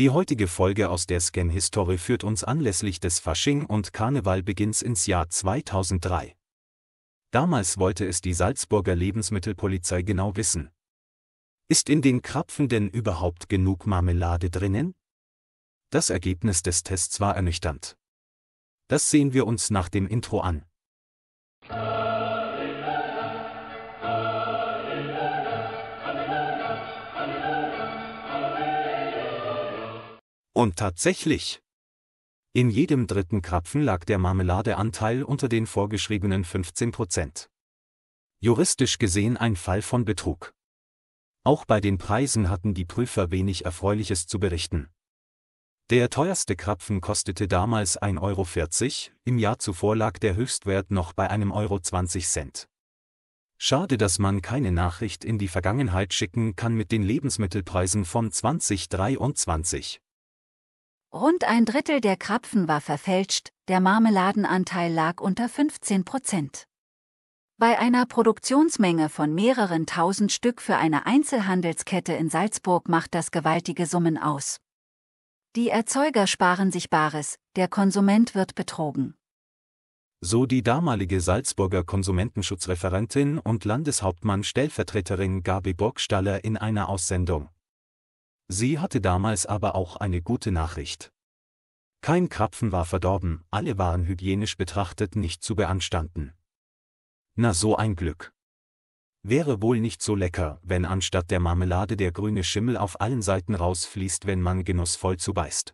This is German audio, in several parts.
Die heutige Folge aus der scan historie führt uns anlässlich des Fasching- und Karnevalbeginns ins Jahr 2003. Damals wollte es die Salzburger Lebensmittelpolizei genau wissen. Ist in den Krapfen denn überhaupt genug Marmelade drinnen? Das Ergebnis des Tests war ernüchternd. Das sehen wir uns nach dem Intro an. Und tatsächlich. In jedem dritten Krapfen lag der Marmeladeanteil unter den vorgeschriebenen 15 Prozent. Juristisch gesehen ein Fall von Betrug. Auch bei den Preisen hatten die Prüfer wenig Erfreuliches zu berichten. Der teuerste Krapfen kostete damals 1,40 Euro, im Jahr zuvor lag der Höchstwert noch bei einem Euro 20 Cent. Schade, dass man keine Nachricht in die Vergangenheit schicken kann mit den Lebensmittelpreisen von 2023. Rund ein Drittel der Krapfen war verfälscht, der Marmeladenanteil lag unter 15 Prozent. Bei einer Produktionsmenge von mehreren tausend Stück für eine Einzelhandelskette in Salzburg macht das gewaltige Summen aus. Die Erzeuger sparen sich Bares, der Konsument wird betrogen. So die damalige Salzburger Konsumentenschutzreferentin und Landeshauptmann Stellvertreterin Gabi Burgstaller in einer Aussendung. Sie hatte damals aber auch eine gute Nachricht. Kein Krapfen war verdorben, alle waren hygienisch betrachtet nicht zu beanstanden. Na so ein Glück. Wäre wohl nicht so lecker, wenn anstatt der Marmelade der grüne Schimmel auf allen Seiten rausfließt, wenn man genussvoll zubeißt.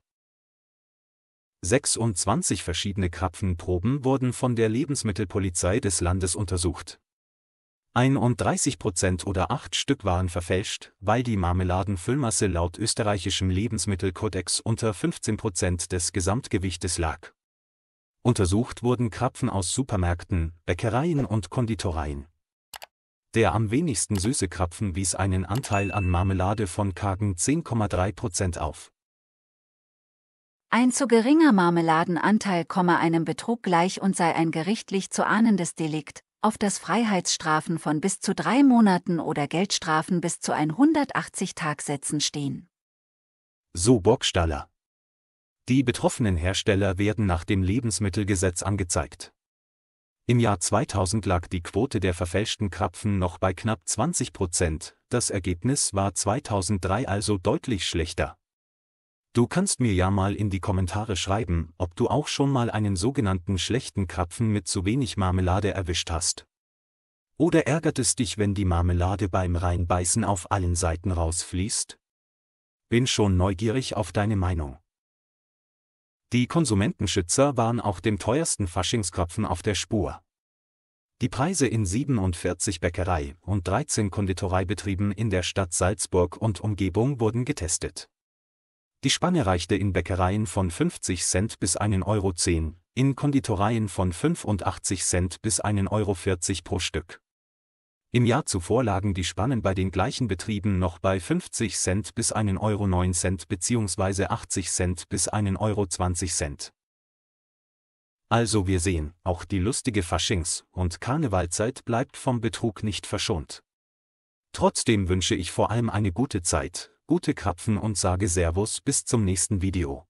26 verschiedene Krapfenproben wurden von der Lebensmittelpolizei des Landes untersucht. 31 Prozent oder acht Stück waren verfälscht, weil die Marmeladenfüllmasse laut österreichischem Lebensmittelkodex unter 15 Prozent des Gesamtgewichtes lag. Untersucht wurden Krapfen aus Supermärkten, Bäckereien und Konditoreien. Der am wenigsten süße Krapfen wies einen Anteil an Marmelade von kargen 10,3 Prozent auf. Ein zu geringer Marmeladenanteil komme einem Betrug gleich und sei ein gerichtlich zu ahnendes Delikt, auf das Freiheitsstrafen von bis zu drei Monaten oder Geldstrafen bis zu 180 Tagsätzen stehen. So Burgstaller. Die betroffenen Hersteller werden nach dem Lebensmittelgesetz angezeigt. Im Jahr 2000 lag die Quote der verfälschten Krapfen noch bei knapp 20 Prozent, das Ergebnis war 2003 also deutlich schlechter. Du kannst mir ja mal in die Kommentare schreiben, ob du auch schon mal einen sogenannten schlechten Krapfen mit zu wenig Marmelade erwischt hast. Oder ärgert es dich, wenn die Marmelade beim Reinbeißen auf allen Seiten rausfließt? Bin schon neugierig auf deine Meinung. Die Konsumentenschützer waren auch dem teuersten Faschingskrapfen auf der Spur. Die Preise in 47 Bäckerei und 13 Konditoreibetrieben in der Stadt Salzburg und Umgebung wurden getestet. Die Spanne reichte in Bäckereien von 50 Cent bis 1,10 Euro, in Konditoreien von 85 Cent bis 1,40 Euro pro Stück. Im Jahr zuvor lagen die Spannen bei den gleichen Betrieben noch bei 50 Cent bis 1,09 Euro bzw. 80 Cent bis 1,20 Euro. Also wir sehen, auch die lustige Faschings- und Karnevalzeit bleibt vom Betrug nicht verschont. Trotzdem wünsche ich vor allem eine gute Zeit, gute Krapfen und sage Servus bis zum nächsten Video.